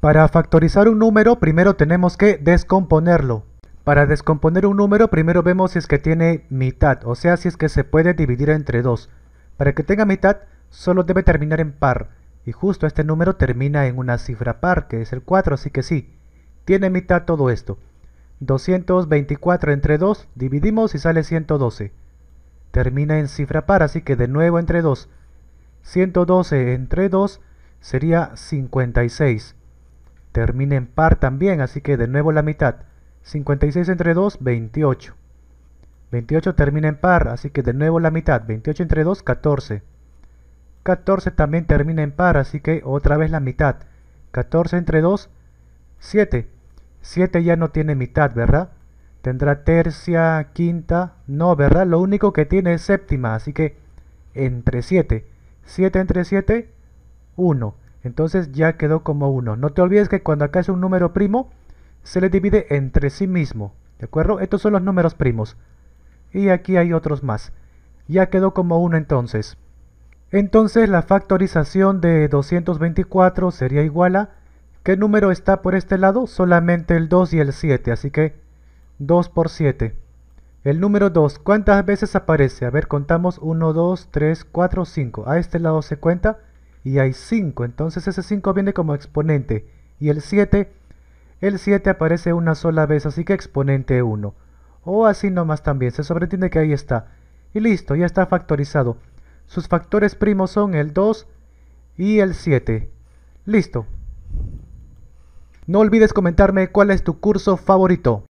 Para factorizar un número primero tenemos que descomponerlo. Para descomponer un número primero vemos si es que tiene mitad, o sea si es que se puede dividir entre dos. Para que tenga mitad solo debe terminar en par, y justo este número termina en una cifra par que es el 4, así que sí, tiene mitad todo esto. 224 entre 2 dividimos y sale 112. Termina en cifra par, así que de nuevo entre 2. 112 entre 2 sería 56 termina en par también, así que de nuevo la mitad. 56 entre 2, 28. 28 termina en par, así que de nuevo la mitad. 28 entre 2, 14. 14 también termina en par, así que otra vez la mitad. 14 entre 2, 7. 7 ya no tiene mitad, ¿verdad? Tendrá tercia, quinta, no, ¿verdad? Lo único que tiene es séptima, así que entre 7. 7 entre 7, 1. Entonces ya quedó como 1. No te olvides que cuando acá es un número primo, se le divide entre sí mismo. ¿De acuerdo? Estos son los números primos. Y aquí hay otros más. Ya quedó como 1 entonces. Entonces la factorización de 224 sería igual a... ¿Qué número está por este lado? Solamente el 2 y el 7, así que 2 por 7. El número 2, ¿cuántas veces aparece? A ver, contamos 1, 2, 3, 4, 5. A este lado se cuenta y hay 5. Entonces ese 5 viene como exponente. Y el 7, el 7 aparece una sola vez, así que exponente 1. O así nomás también, se sobreentiende que ahí está. Y listo, ya está factorizado. Sus factores primos son el 2 y el 7. Listo. No olvides comentarme cuál es tu curso favorito.